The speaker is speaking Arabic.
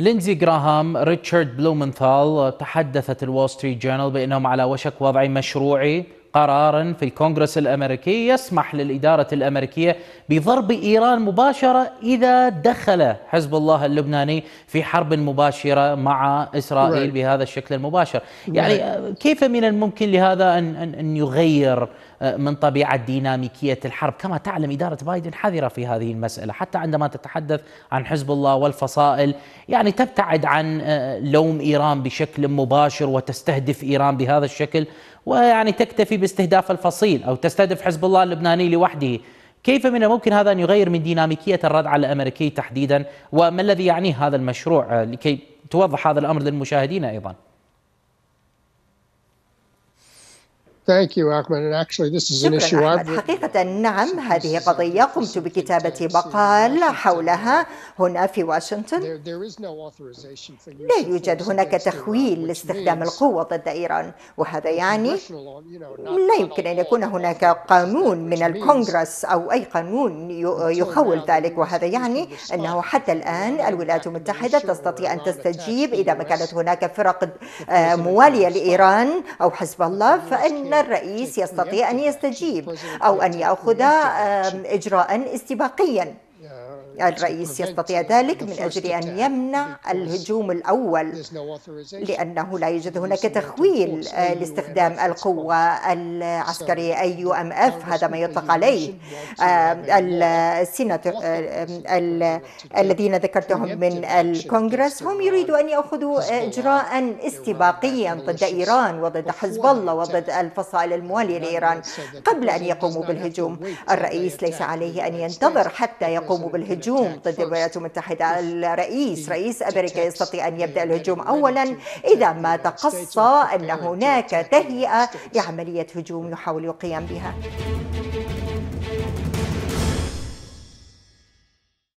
لينزي جراهام ريتشارد بلومنثال تحدثت الول ستريت جورنال بأنهم على وشك وضع مشروعي قرار في الكونغرس الامريكي يسمح للاداره الامريكيه بضرب ايران مباشره اذا دخل حزب الله اللبناني في حرب مباشره مع اسرائيل بهذا الشكل المباشر، يعني كيف من الممكن لهذا ان ان يغير آه، من طبيعة ديناميكية الحرب كما تعلم إدارة بايدن حذرة في هذه المسألة حتى عندما تتحدث عن حزب الله والفصائل يعني تبتعد عن آه، لوم إيران بشكل مباشر وتستهدف إيران بهذا الشكل ويعني تكتفي باستهداف الفصيل أو تستهدف حزب الله اللبناني لوحده كيف من الممكن هذا أن يغير من ديناميكية الردع الأمريكي تحديدا وما الذي يعنيه هذا المشروع آه، لكي توضح هذا الأمر للمشاهدين أيضا Thank you, Ahmed. And actually, this is an issue I've... حقيقة نعم هذه قضية قمت بكتابة مقال حولها هنا في واشنطن. لا يوجد هناك تخويل لاستخدام القوة ضد إيران وهذا يعني لا يمكن أن يكون هناك قانون من الكونغرس أو أي قانون يخول ذلك وهذا يعني أنه حتى الآن الولايات المتحدة تستطيع أن تستجيب إذا ما كانت هناك فرق آه، موالية لإيران أو حزب الله فإن الرئيس يستطيع أن يستجيب أو أن يأخذ إجراء استباقيا الرئيس يستطيع ذلك من أجل أن يمنع الهجوم الأول لأنه لا يوجد هناك تخويل آه، لاستخدام القوة العسكرية أي يو أم أف هذا ما يطلق عليه آه، السيناتور آه، الذين ذكرتهم من الكونغرس هم يريدوا أن يأخذوا إجراء استباقيا ضد إيران وضد حزب الله وضد الفصائل الموالية لإيران قبل أن يقوموا بالهجوم الرئيس ليس عليه أن ينتظر حتى يقوموا بالهجوم الهجوم ضد الولايات المتحدة الرئيس رئيس أمريكا يستطيع أن يبدأ الهجوم أولا إذا ما تقصى أن هناك تهيئة لعملية هجوم يحاول القيام بها